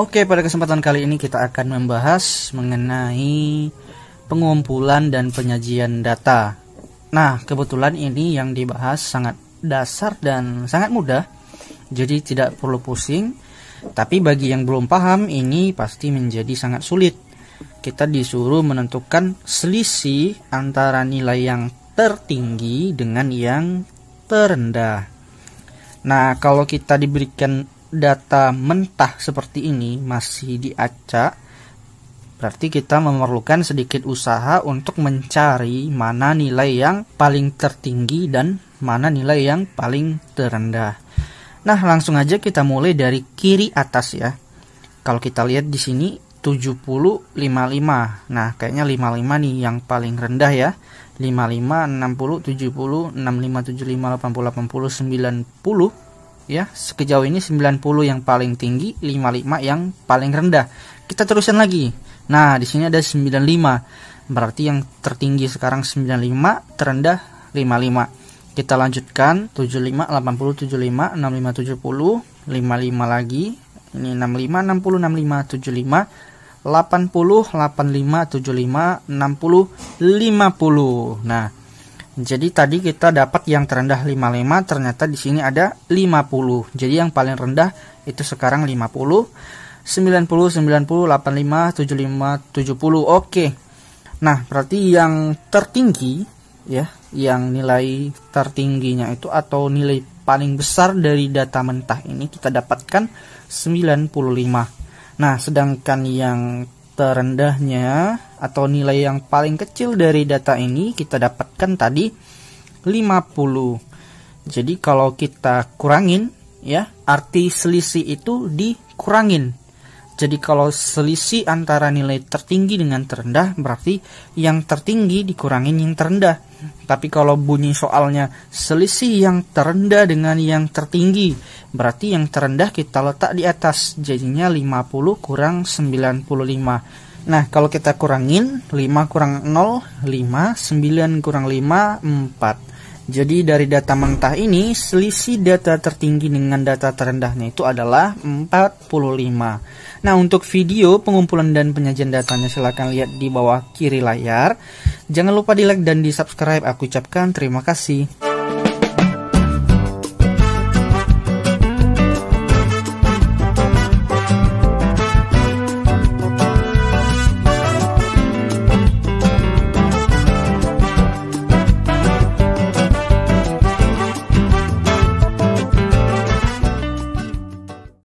Oke, pada kesempatan kali ini kita akan membahas mengenai pengumpulan dan penyajian data. Nah, kebetulan ini yang dibahas sangat dasar dan sangat mudah. Jadi tidak perlu pusing. Tapi bagi yang belum paham ini pasti menjadi sangat sulit. Kita disuruh menentukan selisih antara nilai yang tertinggi dengan yang terendah. Nah, kalau kita diberikan data mentah seperti ini masih diacak, berarti kita memerlukan sedikit usaha untuk mencari mana nilai yang paling tertinggi dan mana nilai yang paling terendah. Nah, langsung aja kita mulai dari kiri atas ya. Kalau kita lihat di sini 70 55. Nah, kayaknya 55 nih yang paling rendah ya. 55 60 70 65 75 80 80 90 ya sekejauh ini 90 yang paling tinggi 55 yang paling rendah kita terusin lagi nah di sini ada 95 berarti yang tertinggi sekarang 95 terendah 55 kita lanjutkan 75 80 75 65 70 55 lagi ini 65 60 65 75 80 85 75 60 50 nah jadi tadi kita dapat yang terendah 55, ternyata di sini ada 50. Jadi yang paling rendah itu sekarang 50. 90, 90, 85, 75, 70. Oke. Nah, berarti yang tertinggi ya, yang nilai tertingginya itu atau nilai paling besar dari data mentah ini kita dapatkan 95. Nah, sedangkan yang terendahnya atau nilai yang paling kecil dari data ini kita dapatkan tadi 50. Jadi kalau kita kurangin ya, arti selisih itu dikurangin jadi kalau selisih antara nilai tertinggi dengan terendah berarti yang tertinggi dikurangin yang terendah. Tapi kalau bunyi soalnya selisih yang terendah dengan yang tertinggi berarti yang terendah kita letak di atas jadinya 50 kurang 95. Nah, kalau kita kurangin 5 kurang 0 5, 9 kurang 5 4. Jadi dari data mentah ini selisih data tertinggi dengan data terendahnya itu adalah 45. Nah untuk video pengumpulan dan penyajian datanya silahkan lihat di bawah kiri layar. Jangan lupa di like dan di subscribe. Aku ucapkan terima kasih.